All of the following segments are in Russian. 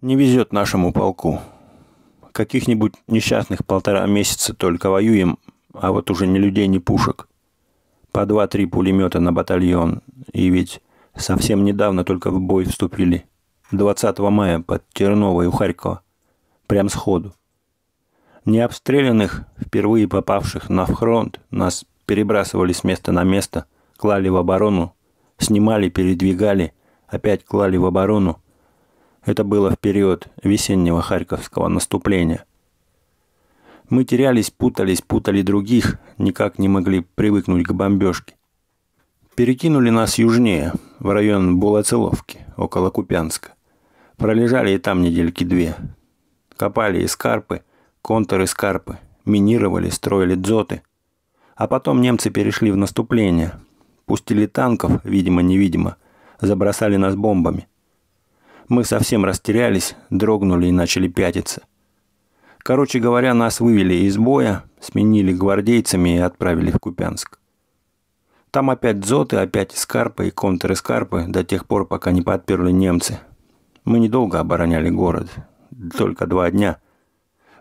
Не везет нашему полку. Каких-нибудь несчастных полтора месяца только воюем, а вот уже ни людей, ни пушек. По два-три пулемета на батальон. И ведь совсем недавно только в бой вступили. 20 мая под Терновой у Харькова. Прям сходу. Не обстрелянных впервые попавших на фронт, нас перебрасывали с места на место, клали в оборону, снимали, передвигали, опять клали в оборону – это было в период весеннего Харьковского наступления. Мы терялись, путались, путали других, никак не могли привыкнуть к бомбежке. Перекинули нас южнее, в район Булацеловки, около Купянска. Пролежали и там недельки две. Копали эскарпы, контуры эскарпы, минировали, строили дзоты. А потом немцы перешли в наступление. Пустили танков, видимо-невидимо, забросали нас бомбами – мы совсем растерялись, дрогнули и начали пятиться. Короче говоря, нас вывели из боя, сменили гвардейцами и отправили в Купянск. Там опять дзоты, опять эскарпы и контр-эскарпы до тех пор, пока не подперли немцы. Мы недолго обороняли город, только два дня.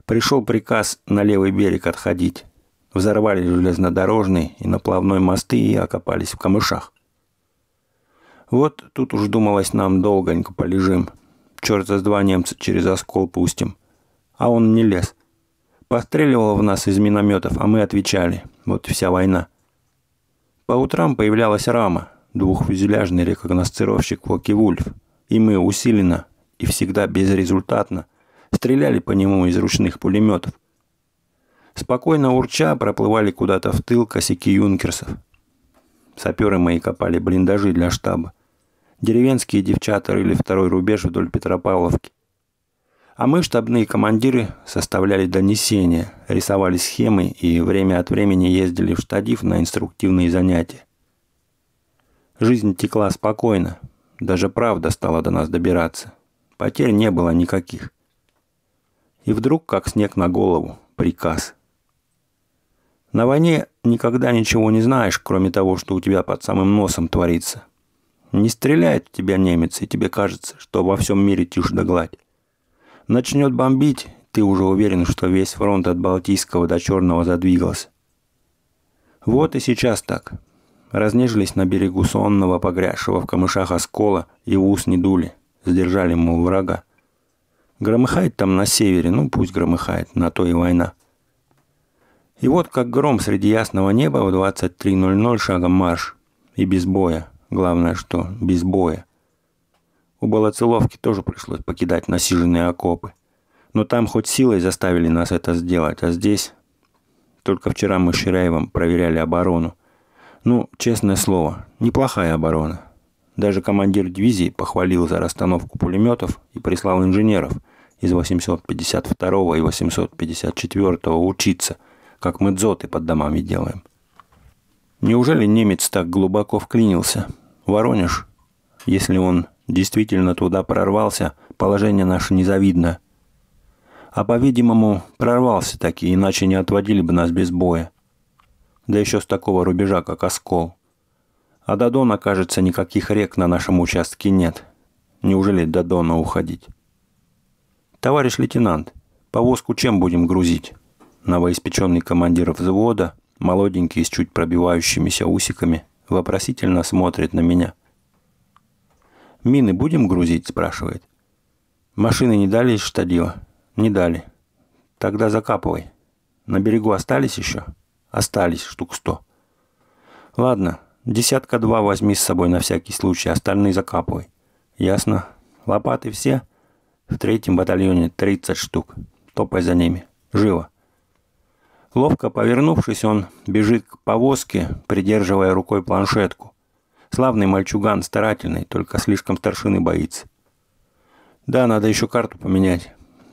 Пришел приказ на левый берег отходить. Взорвали железнодорожный и наплавной мосты и окопались в камышах. Вот тут уж думалось нам долгонько полежим. Черт за два немца через оскол пустим. А он не лез. Постреливал в нас из минометов, а мы отвечали. Вот и вся война. По утрам появлялась рама, двухфюзеляжный рекогносцировщик Локи-Вульф, и мы усиленно и всегда безрезультатно стреляли по нему из ручных пулеметов. Спокойно урча проплывали куда-то в тыл косяки юнкерсов. Саперы мои копали блиндажи для штаба. Деревенские девчата рыли второй рубеж вдоль Петропавловки. А мы, штабные командиры, составляли донесения, рисовали схемы и время от времени ездили в штадив на инструктивные занятия. Жизнь текла спокойно, даже правда стала до нас добираться. Потерь не было никаких. И вдруг, как снег на голову, приказ. На войне никогда ничего не знаешь, кроме того, что у тебя под самым носом творится – не стреляет в тебя немец, и тебе кажется, что во всем мире тишь да гладь. Начнет бомбить, ты уже уверен, что весь фронт от Балтийского до Черного задвигался. Вот и сейчас так. Разнежились на берегу сонного, погрязшего в камышах оскола, и в ус не дули, сдержали, мол, врага. Громыхает там на севере, ну пусть громыхает, на то и война. И вот как гром среди ясного неба в 23.00 шагом марш, и без боя – Главное, что без боя. У Балацеловки тоже пришлось покидать насиженные окопы. Но там хоть силой заставили нас это сделать, а здесь... Только вчера мы с Ширяевым проверяли оборону. Ну, честное слово, неплохая оборона. Даже командир дивизии похвалил за расстановку пулеметов и прислал инженеров из 852 и 854 учиться, как мы дзоты под домами делаем. Неужели немец так глубоко вклинился? Воронеж, если он действительно туда прорвался, положение наше незавидно. А, по-видимому, прорвался таки, иначе не отводили бы нас без боя. Да еще с такого рубежа, как Оскол. А до Дона, кажется, никаких рек на нашем участке нет. Неужели до Дона уходить? Товарищ лейтенант, повозку чем будем грузить? Новоиспеченный командир взвода – молоденький с чуть пробивающимися усиками, вопросительно смотрит на меня. «Мины будем грузить?» – спрашивает. «Машины не дали из штадила?» «Не дали». «Тогда закапывай. На берегу остались еще?» «Остались, штук сто». «Ладно, десятка-два возьми с собой на всякий случай, остальные закапывай». «Ясно. Лопаты все?» «В третьем батальоне 30 штук. Топай за ними. Живо!» Ловко повернувшись, он бежит к повозке, придерживая рукой планшетку. Славный мальчуган, старательный, только слишком старшины боится. Да, надо еще карту поменять.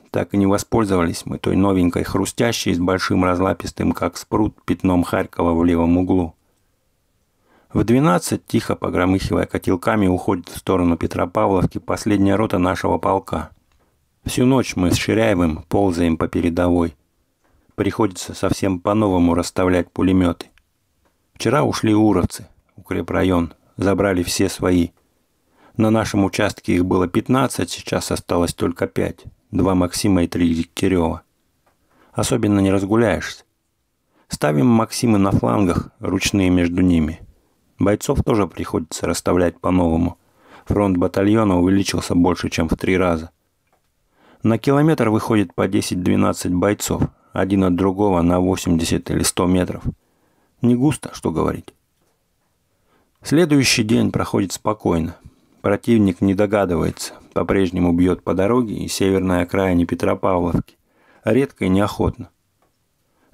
Так и не воспользовались мы той новенькой хрустящей с большим разлапистым, как спрут, пятном Харькова в левом углу. В 12, тихо погромыхивая котелками, уходит в сторону Петропавловки последняя рота нашего полка. Всю ночь мы с Ширяевым ползаем по передовой – Приходится совсем по-новому расставлять пулеметы. Вчера ушли уровцы, укрепрайон, забрали все свои. На нашем участке их было 15, сейчас осталось только 5. Два Максима и три Дегтярева. Особенно не разгуляешься. Ставим Максимы на флангах, ручные между ними. Бойцов тоже приходится расставлять по-новому. Фронт батальона увеличился больше, чем в три раза. На километр выходит по 10-12 бойцов, один от другого на 80 или 100 метров. Не густо, что говорить. Следующий день проходит спокойно. Противник не догадывается, по-прежнему бьет по дороге и северной окраине Петропавловки, редко и неохотно.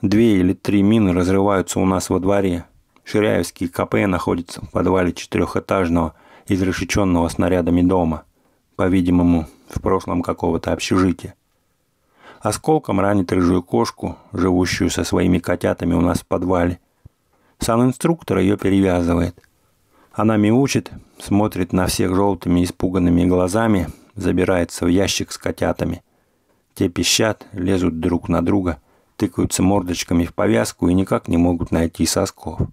Две или три мины разрываются у нас во дворе. Ширяевский КП находится в подвале четырехэтажного, изрешеченного снарядами дома, по-видимому, в прошлом какого-то общежития. Осколком ранит рыжую кошку, живущую со своими котятами у нас в подвале. Сам инструктор ее перевязывает. Она мяучит, смотрит на всех желтыми испуганными глазами, забирается в ящик с котятами. Те пищат, лезут друг на друга, тыкаются мордочками в повязку и никак не могут найти сосков.